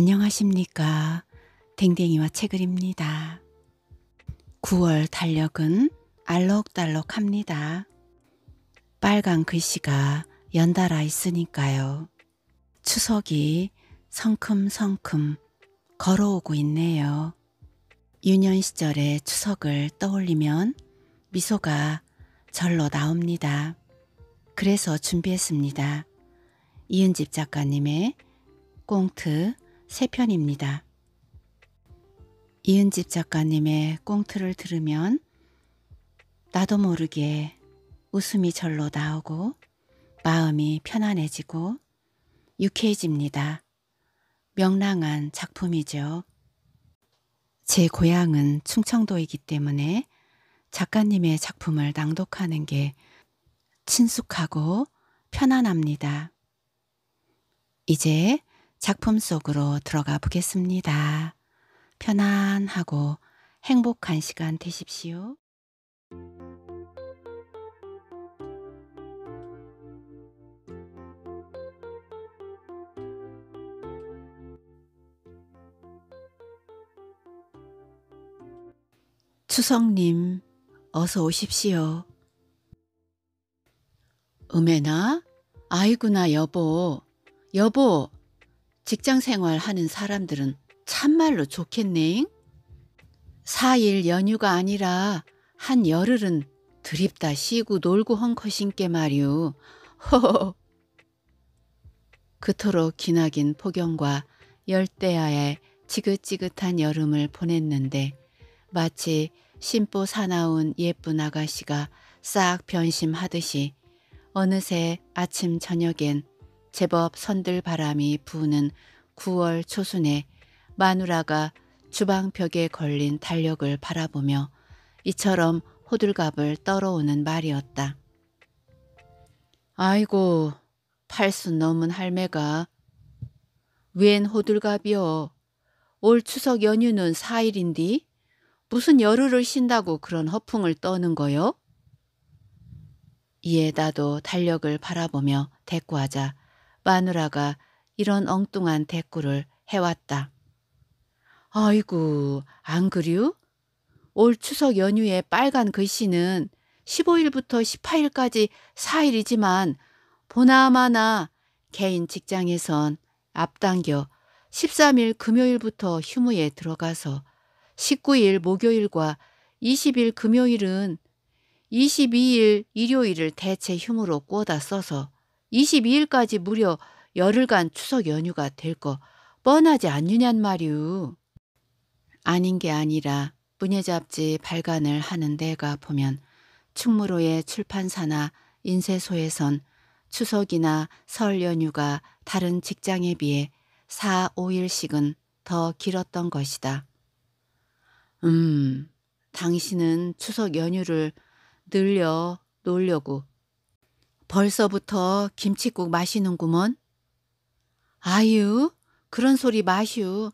안녕하십니까. 댕댕이와 채글입니다. 9월 달력은 알록달록 합니다. 빨간 글씨가 연달아 있으니까요. 추석이 성큼성큼 걸어오고 있네요. 유년 시절의 추석을 떠올리면 미소가 절로 나옵니다. 그래서 준비했습니다. 이은집 작가님의 꽁트 3편입니다. 이은집 작가님의 꽁트를 들으면 나도 모르게 웃음이 절로 나오고 마음이 편안해지고 유쾌해집니다. 명랑한 작품이죠. 제 고향은 충청도이기 때문에 작가님의 작품을 낭독하는 게 친숙하고 편안합니다. 이제 작품 속으로 들어가 보겠습니다. 편안하고 행복한 시간 되십시오. 추성님, 어서 오십시오. 음해나? 아이구나, 여보. 여보, 직장 생활하는 사람들은 참말로 좋겠네. 잉 4일 연휴가 아니라 한 열흘은 드립다 쉬고 놀고 헝커신께 말이오. 허허. 그토록 기나긴 폭염과 열대야의 지긋지긋한 여름을 보냈는데 마치 심보 사나운 예쁜 아가씨가 싹 변심하듯이 어느새 아침 저녁엔 제법 선들 바람이 부는 9월 초순에 마누라가 주방벽에 걸린 달력을 바라보며 이처럼 호들갑을 떨어오는 말이었다. 아이고 팔순 넘은 할매가 웬 호들갑이여 올 추석 연휴는 4일인디 무슨 열흘을 쉰다고 그런 허풍을 떠는 거여 이에 나도 달력을 바라보며 대꾸하자 마누라가 이런 엉뚱한 대꾸를 해왔다. 아이고, 안 그리우? 올 추석 연휴에 빨간 글씨는 15일부터 18일까지 4일이지만 보나마나 개인 직장에선 앞당겨 13일 금요일부터 휴무에 들어가서 19일 목요일과 20일 금요일은 22일 일요일을 대체 휴무로 꼬다 써서 22일까지 무려 열흘간 추석 연휴가 될 거 뻔하지 않느냔 말이오 아닌 게 아니라 문예잡지 발간을 하는 내가 보면 충무로의 출판사나 인쇄소에선 추석이나 설 연휴가 다른 직장에 비해 4, 5일씩은 더 길었던 것이다. 음, 당신은 추석 연휴를 늘려 놓으려고 벌써부터 김칫국 마시는구먼. 아유, 그런 소리 마슈.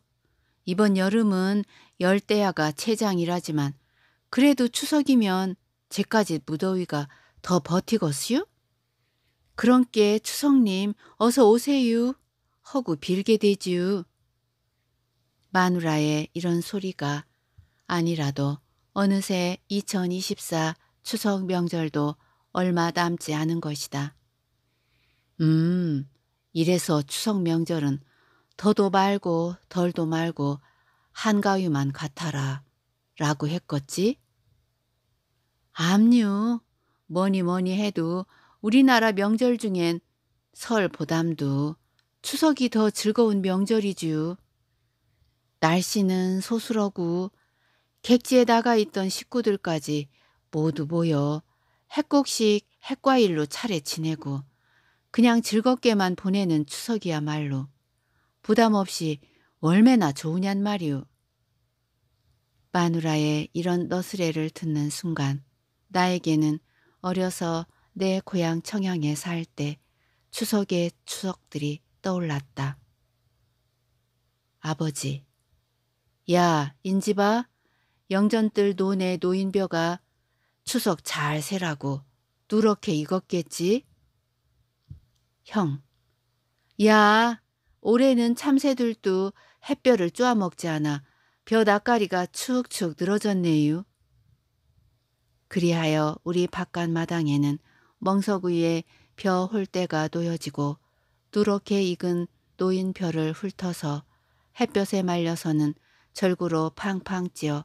이번 여름은 열대야가 최장이라지만 그래도 추석이면 제까지 무더위가 더 버티겄슈? 그런께 추석님 어서 오세요. 허구 빌게 되지요. 마누라의 이런 소리가 아니라도 어느새 2024 추석 명절도 얼마 남지 않은 것이다. 음, 이래서 추석 명절은 더도 말고 덜도 말고 한가위만 같아라 라고 했겠지? 암요. 뭐니 뭐니 해도 우리나라 명절 중엔 설 보담도 추석이 더 즐거운 명절이지 날씨는 소수러고 객지에 나가 있던 식구들까지 모두 모여 핵곡식 핵과일로 차례 지내고 그냥 즐겁게만 보내는 추석이야말로 부담 없이 월매나 좋으냔 말이오. 마누라의 이런 너스레를 듣는 순간 나에게는 어려서 내 고향 청양에 살 때 추석의 추석들이 떠올랐다. 아버지. 야, 인지바 영전뜰 논의 노인벼가 추석 잘 세라고 누렇게 익었겠지? 형. 야, 올해는 참새들도 햇볕을 쪼아먹지 않아 벼 낯가리가 축축 늘어졌네유. 그리하여 우리 바깥 마당에는 멍석위에 벼 홀대가 놓여지고 누렇게 익은 노인 벼를 훑어서 햇볕에 말려서는 절구로 팡팡 찧어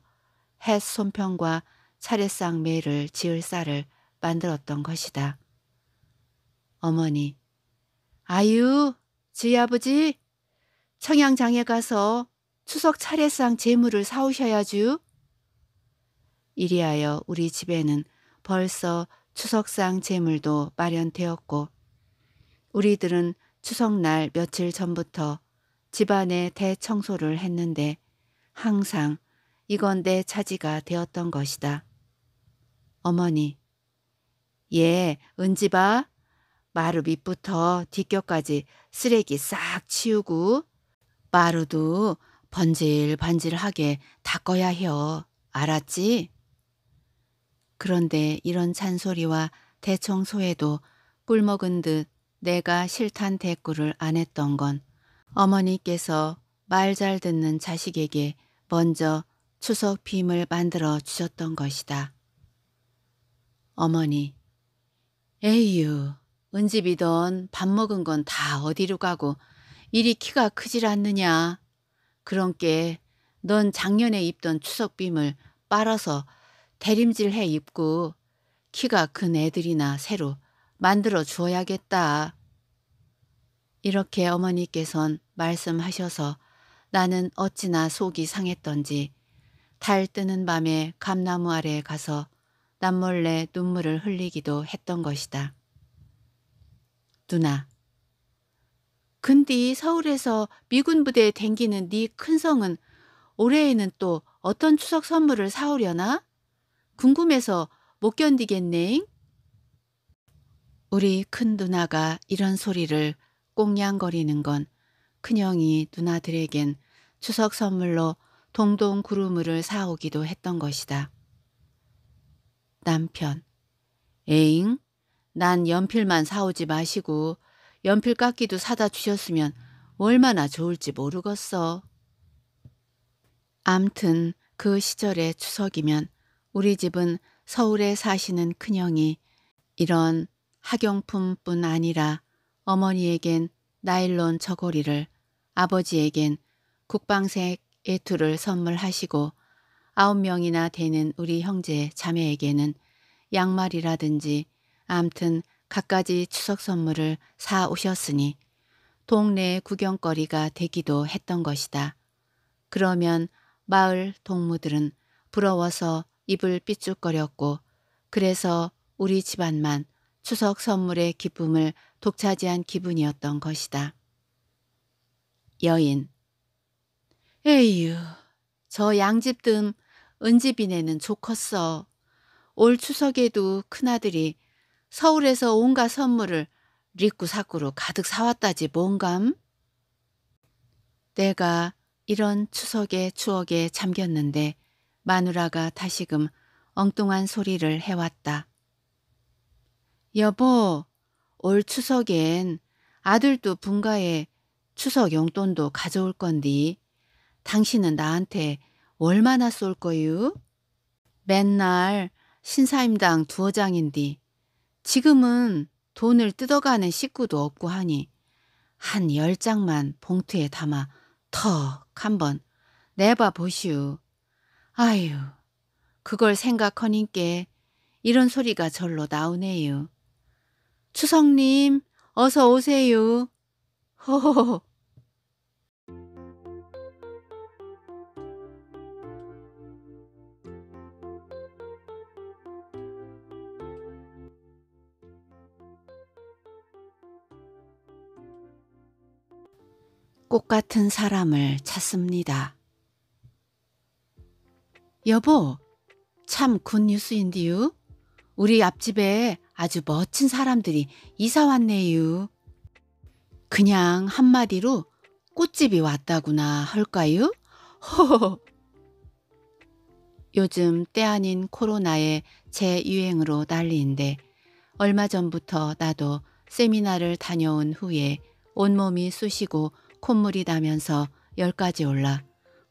햇 손편과 차례상 매를 지을 쌀을 만들었던 것이다. 어머니, 아유, 저희 아버지, 청양장에 가서 추석 차례상 재물을 사오셔야죠. 이리하여 우리 집에는 벌써 추석상 재물도 마련되었고 우리들은 추석날 며칠 전부터 집안의 대청소를 했는데 항상 이건 내 차지가 되었던 것이다. 어머니. 예, 은지바 마루 밑부터 뒷뼈까지 쓰레기 싹 치우고 마루도 번질번질하게 닦아야 해요. 알았지? 그런데 이런 잔소리와 대청소에도 꿀먹은 듯 내가 싫단 대꾸를 안 했던 건 어머니께서 말 잘 듣는 자식에게 먼저 추석 빔을 만들어 주셨던 것이다. 어머니. 에휴, 은집이 던밥 먹은 건 다 어디로 가고 이리 키가 크질 않느냐. 그런께 넌 작년에 입던 추석빔을 빨아서 대림질해 입고 키가 큰 애들이나 새로 만들어 주어야겠다. 이렇게 어머니께선 말씀하셔서 나는 어찌나 속이 상했던지 달 뜨는 밤에 감나무 아래에 가서 남몰래 눈물을 흘리기도 했던 것이다. 누나. 근디 서울에서 미군 부대에 댕기는 네 큰 성은 올해에는 또 어떤 추석 선물을 사오려나? 궁금해서 못 견디겠네. 잉 우리 큰 누나가 이런 소리를 꽁냥거리는 건 큰형이 누나들에겐 추석 선물로 동동 구루물을 사오기도 했던 것이다. 남편. 에잉? 난 연필만 사오지 마시고 연필 깎이도 사다 주셨으면 얼마나 좋을지 모르겠어. 암튼 그 시절의 추석이면 우리 집은 서울에 사시는 큰형이 이런 학용품뿐 아니라 어머니에겐 나일론 저고리를 아버지에겐 국방색 애투를 선물하시고 아홉 명이나 되는 우리 형제 자매에게는 양말이라든지 암튼 갖가지 추석 선물을 사 오셨으니 동네 구경거리가 되기도 했던 것이다. 그러면 마을 동무들은 부러워서 입을 삐죽거렸고 그래서 우리 집안만 추석 선물의 기쁨을 독차지한 기분이었던 것이다. 여인 에휴, 저양집등 은지빈에는 좋겠어. 올 추석에도 큰아들이 서울에서 온갖 선물을 리꾸사꾸로 가득 사왔다지 뭔감? 내가 이런 추석의 추억에 잠겼는데 마누라가 다시금 엉뚱한 소리를 해왔다. 여보, 올 추석엔 아들도 분가에 추석 용돈도 가져올 건디 당신은 나한테 얼마나 쏠 거유? 맨날 신사임당 두어 장인디 지금은 돈을 뜯어가는 식구도 없고 하니 한 열 장만 봉투에 담아 턱 한번 내봐 보시오. 아유, 그걸 생각허니께 이런 소리가 절로 나오네요. 추석님 어서 오세요. 호호호, 꽃 같은 사람을 찾습니다. 여보, 참 굿뉴스인디유. 우리 앞집에 아주 멋진 사람들이 이사 왔네유. 그냥 한마디로 꽃집이 왔다구나 할까요? 호호 요즘 때 아닌 코로나의 재유행으로 난리인데 얼마 전부터 나도 세미나를 다녀온 후에 온몸이 쑤시고 콧물이 나면서 열까지 올라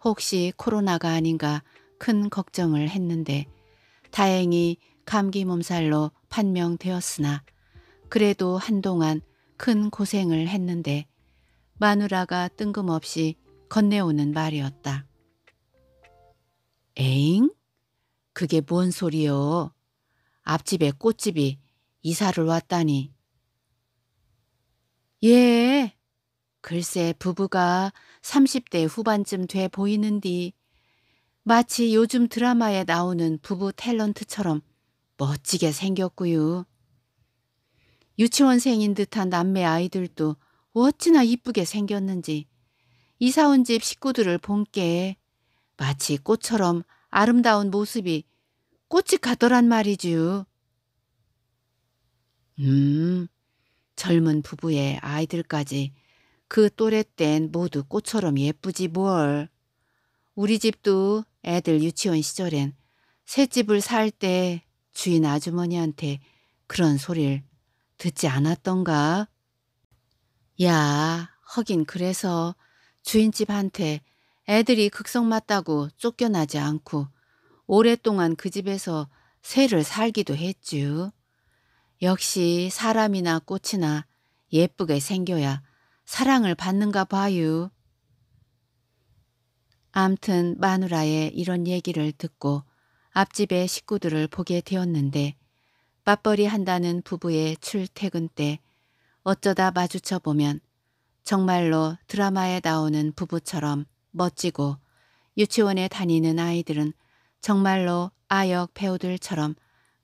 혹시 코로나가 아닌가 큰 걱정을 했는데 다행히 감기 몸살로 판명되었으나 그래도 한동안 큰 고생을 했는데 마누라가 뜬금없이 건네오는 말이었다. 에잉? 그게 뭔 소리요? 앞집에 꽃집이 이사를 왔다니. 예, 글쎄 부부가 30대 후반쯤 돼 보이는디 마치 요즘 드라마에 나오는 부부 탤런트처럼 멋지게 생겼구요. 유치원생인 듯한 남매 아이들도 어찌나 이쁘게 생겼는지 이사온 집 식구들을 본께 마치 꽃처럼 아름다운 모습이 꽃이 가더란 말이지요. 음, 젊은 부부의 아이들까지 그 또래 땐 모두 꽃처럼 예쁘지 뭘. 우리 집도 애들 유치원 시절엔 새 집을 살 때 주인 아주머니한테 그런 소리를 듣지 않았던가? 야, 하긴 그래서 주인집한테 애들이 극성 맞다고 쫓겨나지 않고 오랫동안 그 집에서 새를 살기도 했쥬. 역시 사람이나 꽃이나 예쁘게 생겨야 사랑을 받는가 봐유. 암튼 마누라의 이런 얘기를 듣고 앞집의 식구들을 보게 되었는데 맞벌이 한다는 부부의 출퇴근 때 어쩌다 마주쳐 보면 정말로 드라마에 나오는 부부처럼 멋지고 유치원에 다니는 아이들은 정말로 아역 배우들처럼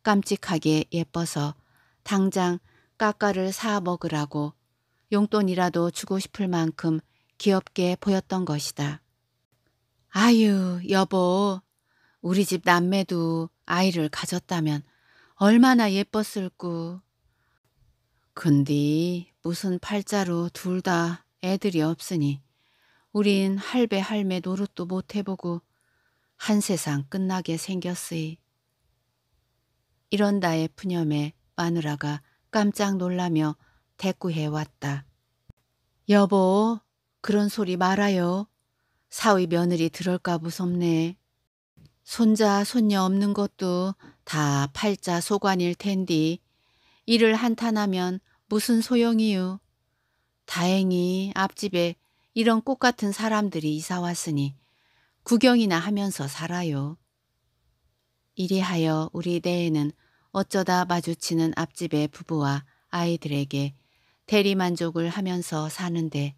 깜찍하게 예뻐서 당장 까까를 사 먹으라고 용돈이라도 주고 싶을 만큼 귀엽게 보였던 것이다. 아유, 여보, 우리 집 남매도 아이를 가졌다면 얼마나 예뻤을구. 근디 무슨 팔자로 둘 다 애들이 없으니 우린 할배 할매 노릇도 못 해보고 한 세상 끝나게 생겼으이. 이런 나의 푸념에 마누라가 깜짝 놀라며 대꾸해왔다. 여보, 그런 소리 말아요. 사위 며느리 들을까 무섭네. 손자, 손녀 없는 것도 다 팔자 소관일 텐디. 일을 한탄하면 무슨 소용이유. 다행히 앞집에 이런 꽃 같은 사람들이 이사 왔으니 구경이나 하면서 살아요. 이리하여 우리 내에는 어쩌다 마주치는 앞집의 부부와 아이들에게 대리만족을 하면서 사는데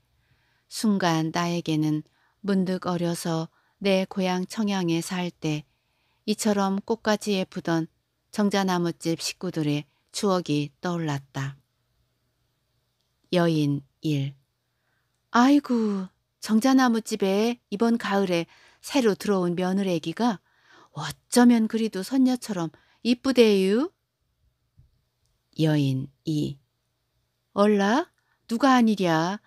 순간 나에게는 문득 어려서 내 고향 청양에 살 때 이처럼 꽃가지예쁘던 정자나무집 식구들의 추억이 떠올랐다. 여인 1 아이고 정자나무집에 이번 가을에 새로 들어온 며느리기가 어쩌면 그리도 선녀처럼 이쁘대유. 여인 2 얼라? 누가 아니랴?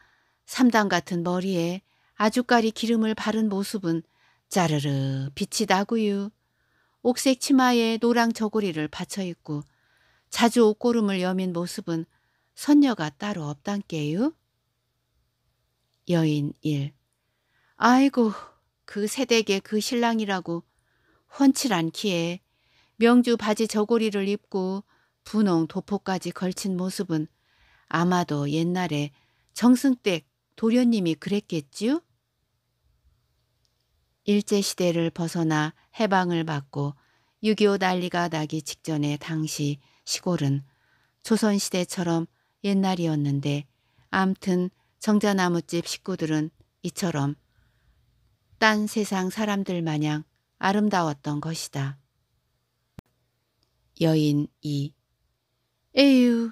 삼단 같은 머리에 아주까리 기름을 바른 모습은 짜르르 빛이 나구유. 옥색 치마에 노랑 저고리를 받쳐 입고 자주 옷고름을 여민 모습은 선녀가 따로 없단께유. 여인 1. 아이고 그세댁의그 신랑이라고 훤칠않기에 명주 바지 저고리를 입고 분홍 도포까지 걸친 모습은 아마도 옛날에 정승댁 도련님이 그랬겠지요? 일제시대를 벗어나 해방을 받고 6.25 난리가 나기 직전에 당시 시골은 조선시대처럼 옛날이었는데 암튼 정자나무집 식구들은 이처럼 딴 세상 사람들 마냥 아름다웠던 것이다. 여인 2 에휴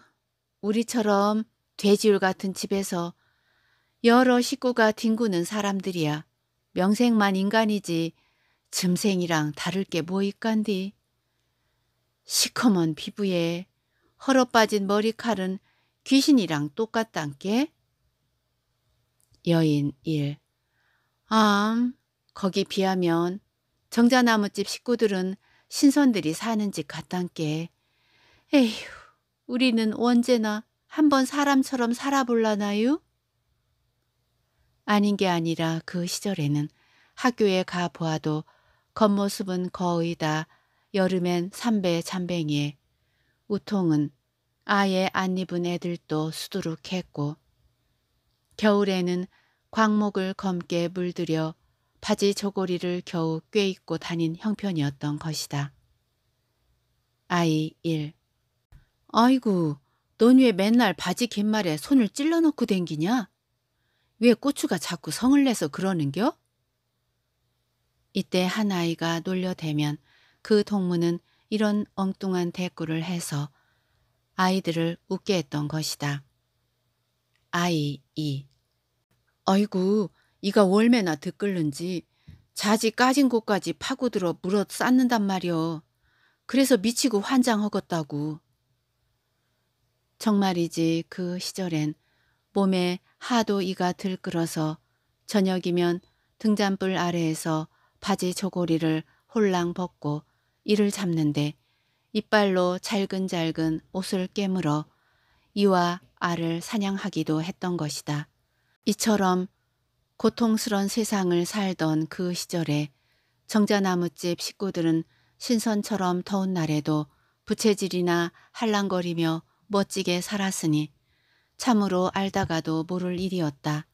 우리처럼 돼지울 같은 집에서 여러 식구가 뒹구는 사람들이야. 명색만 인간이지 즘생이랑 다를 게 뭐 있간디. 시커먼 피부에 헐어빠진 머리칼은 귀신이랑 똑같단께? 여인 1. 암, 거기 비하면 정자나무집 식구들은 신선들이 사는 집 같단께. 에휴, 우리는 언제나 한 번 사람처럼 살아볼라나요? 아닌 게 아니라 그 시절에는 학교에 가보아도 겉모습은 거의 다 여름엔 삼배 잠뱅이에 우통은 아예 안 입은 애들도 수두룩했고 겨울에는 광목을 검게 물들여 바지 조고리를 겨우 꿰입고 다닌 형편이었던 것이다. 아이 1 아이고, 넌 왜 맨날 바지 긴말에 손을 찔러 넣고 댕기냐? 왜 고추가 자꾸 성을 내서 그러는겨? 이때 한 아이가 놀려대면 그 동무는 이런 엉뚱한 대꾸를 해서 아이들을 웃게 했던 것이다. 아이 이 아이고, 이가 월매나 듣끓는지 자지 까진 곳까지 파고들어 물어 쌓는단 말이오 그래서 미치고 환장허겄다고. 정말이지 그 시절엔 몸에 하도 이가 들끓어서 저녁이면 등잔불 아래에서 바지 조고리를 홀랑 벗고 이를 잡는데 이빨로 잘근잘근 옷을 깨물어 이와 알을 사냥하기도 했던 것이다. 이처럼 고통스런 세상을 살던 그 시절에 정자나무집 식구들은 신선처럼 더운 날에도 부채질이나 할랑거리며 멋지게 살았으니 참으로 알다가도 모를 일이었다.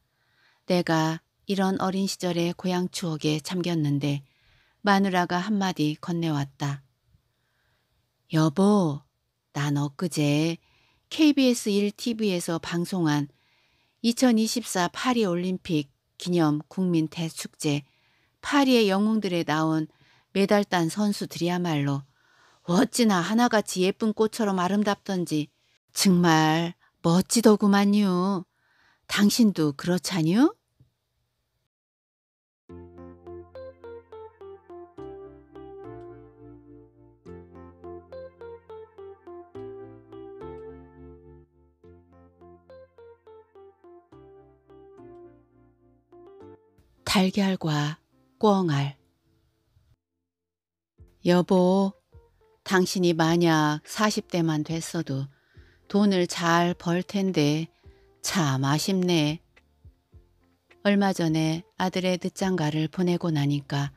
내가 이런 어린 시절의 고향 추억에 잠겼는데 마누라가 한마디 건네왔다. 여보, 난 엊그제 KBS 1TV에서 방송한 2024 파리 올림픽 기념 국민 대축제 파리의 영웅들에 나온 메달 딴 선수들이야말로 어찌나 하나같이 예쁜 꽃처럼 아름답던지 정말 멋지더구만요. 당신도 그렇잖요? 달걀과 꿩알 여보, 당신이 만약 40대만 됐어도 돈을 잘 벌 텐데 참 아쉽네. 얼마 전에 아들의 늦장가를 보내고 나니까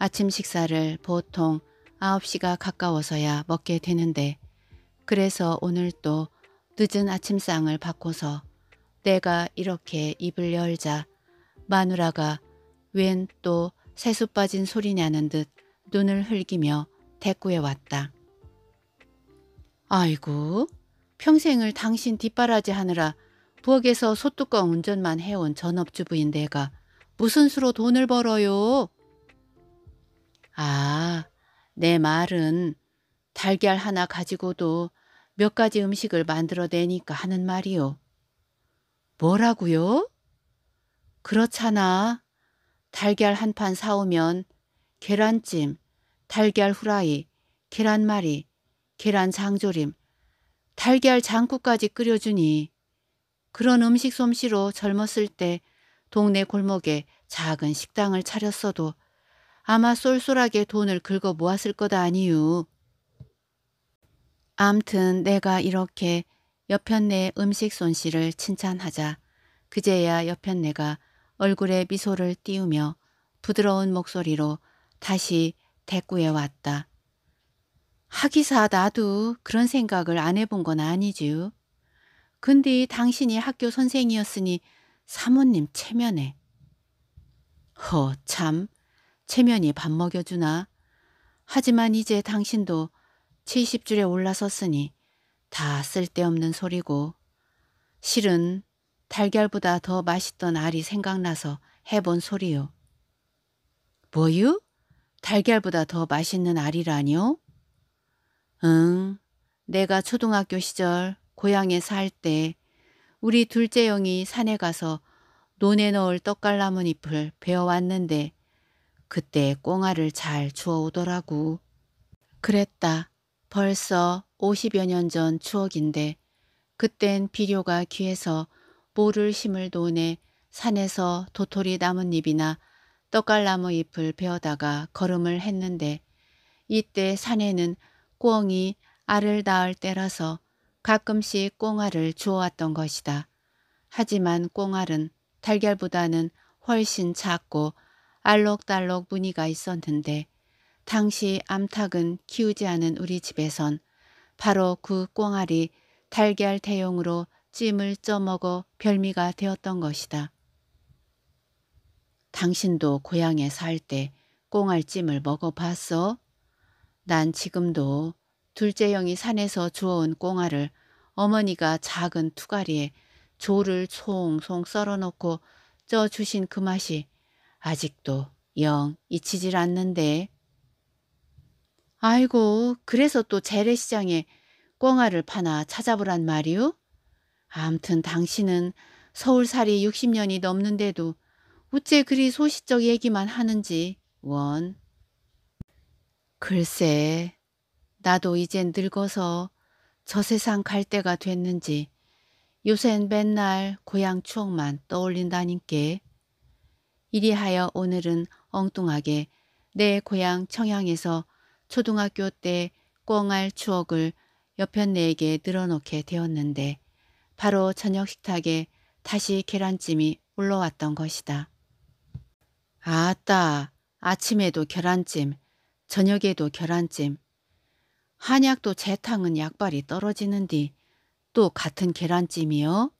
아침 식사를 보통 9시가 가까워서야 먹게 되는데 그래서 오늘 또 늦은 아침상을 바꿔서 내가 이렇게 입을 열자 마누라가 웬 또 세수 빠진 소리냐는 듯 눈을 흘기며 대꾸해 왔다. 아이고 평생을 당신 뒷바라지 하느라 부엌에서 소뚜껑 운전만 해온 전업주부인 내가 무슨 수로 돈을 벌어요? 아, 내 말은 달걀 하나 가지고도 몇 가지 음식을 만들어내니까 하는 말이요. 뭐라고요? 그렇잖아. 달걀 한 판 사오면 계란찜, 달걀 후라이, 계란말이, 계란 장조림, 달걀 장국까지 끓여주니 그런 음식 솜씨로 젊었을 때 동네 골목에 작은 식당을 차렸어도 아마 쏠쏠하게 돈을 긁어 모았을 거다 아니유. 암튼 내가 이렇게 옆편네 음식 손실을 칭찬하자 그제야 옆편네가 얼굴에 미소를 띄우며 부드러운 목소리로 다시 대꾸해 왔다. 하기사 나도 그런 생각을 안 해본 건 아니지요. 근데 당신이 학교 선생이었으니 사모님 체면에. 허, 참. 체면이 밥 먹여주나. 하지만 이제 당신도 70줄에 올라섰으니 다 쓸데없는 소리고. 실은 달걀보다 더 맛있던 알이 생각나서 해본 소리요. 뭐유? 달걀보다 더 맛있는 알이라뇨 응, 내가 초등학교 시절 고향에 살 때 우리 둘째 형이 산에 가서 논에 넣을 떡갈나뭇잎을 베어왔는데 그때 꽁알을 잘 주워오더라고. 그랬다. 벌써 50여 년 전 추억인데 그땐 비료가 귀해서 모를 심을 돈에 산에서 도토리 나뭇잎이나 떡갈나무 잎을 베어다가 걸음을 했는데 이때 산에는 꽁이 알을 낳을 때라서 가끔씩 꽁알을 주워왔던 것이다. 하지만 꽁알은 달걀보다는 훨씬 작고 알록달록 무늬가 있었는데 당시 암탉은 키우지 않은 우리 집에선 바로 그 꽁알이 달걀 대용으로 찜을 쪄먹어 별미가 되었던 것이다. 당신도 고향에 살 때 꽁알찜을 먹어봤어? 난 지금도 둘째 형이 산에서 주워온 꽁알을 어머니가 작은 투가리에 조를 송송 썰어놓고 쪄 주신 그 맛이 아직도 영 잊히질 않는데. 아이고 그래서 또 재래시장에 꽁알을 파나 찾아보란 말이오? 암튼 당신은 서울살이 60년이 넘는데도 우째 그리 소시적 얘기만 하는지 원. 글쎄, 나도 이젠 늙어서 저 세상 갈 때가 됐는지 요샌 맨날 고향 추억만 떠올린다니께 이리하여 오늘은 엉뚱하게 내 고향 청양에서 초등학교 때 꽁할 추억을 여편네에게 늘어놓게 되었는데 바로 저녁 식탁에 다시 계란찜이 올라왔던 것이다. 아따 아침에도 계란찜 저녁에도 계란찜, 한약도 재탕은 약발이 떨어지는디 또 같은 계란찜이요?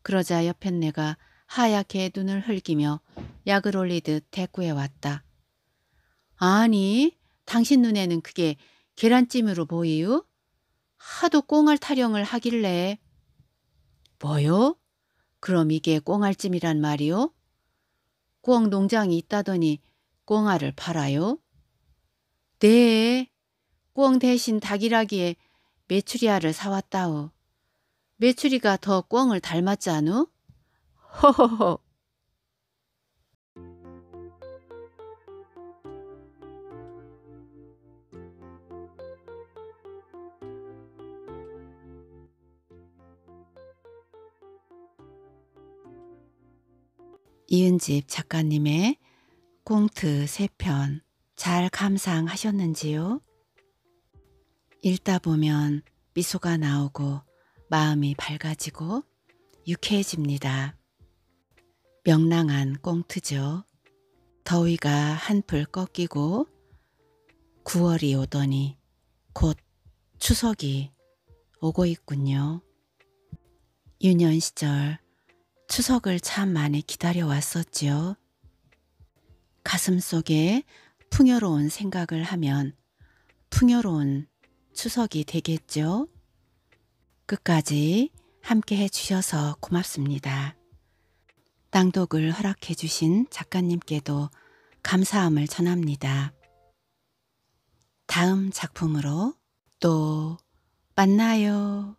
그러자 옆엔 내가 하얗게 눈을 흘기며 약을 올리듯 대꾸해 왔다. 아니, 당신 눈에는 그게 계란찜으로 보이유? 하도 꽁알 타령을 하길래. 뭐요? 그럼 이게 꽁알찜이란 말이요? 꽁 농장이 있다더니 꽁알을 팔아요? 네. 꿩 대신 닭이라기에 메추리알을 사왔다오. 메추리가 더꿩을 닮았지 않우? 허허허. 이은집 작가님의 꽁트 3편 잘 감상하셨는지요? 읽다 보면 미소가 나오고 마음이 밝아지고 유쾌해집니다. 명랑한 꽁트죠. 더위가 한풀 꺾이고 9월이 오더니 곧 추석이 오고 있군요. 유년 시절 추석을 참 많이 기다려 왔었지요. 가슴 속에 풍요로운 생각을 하면 풍요로운 추석이 되겠죠? 끝까지 함께 해주셔서 고맙습니다. 땅독을 허락해주신 작가님께도 감사함을 전합니다. 다음 작품으로 또 만나요.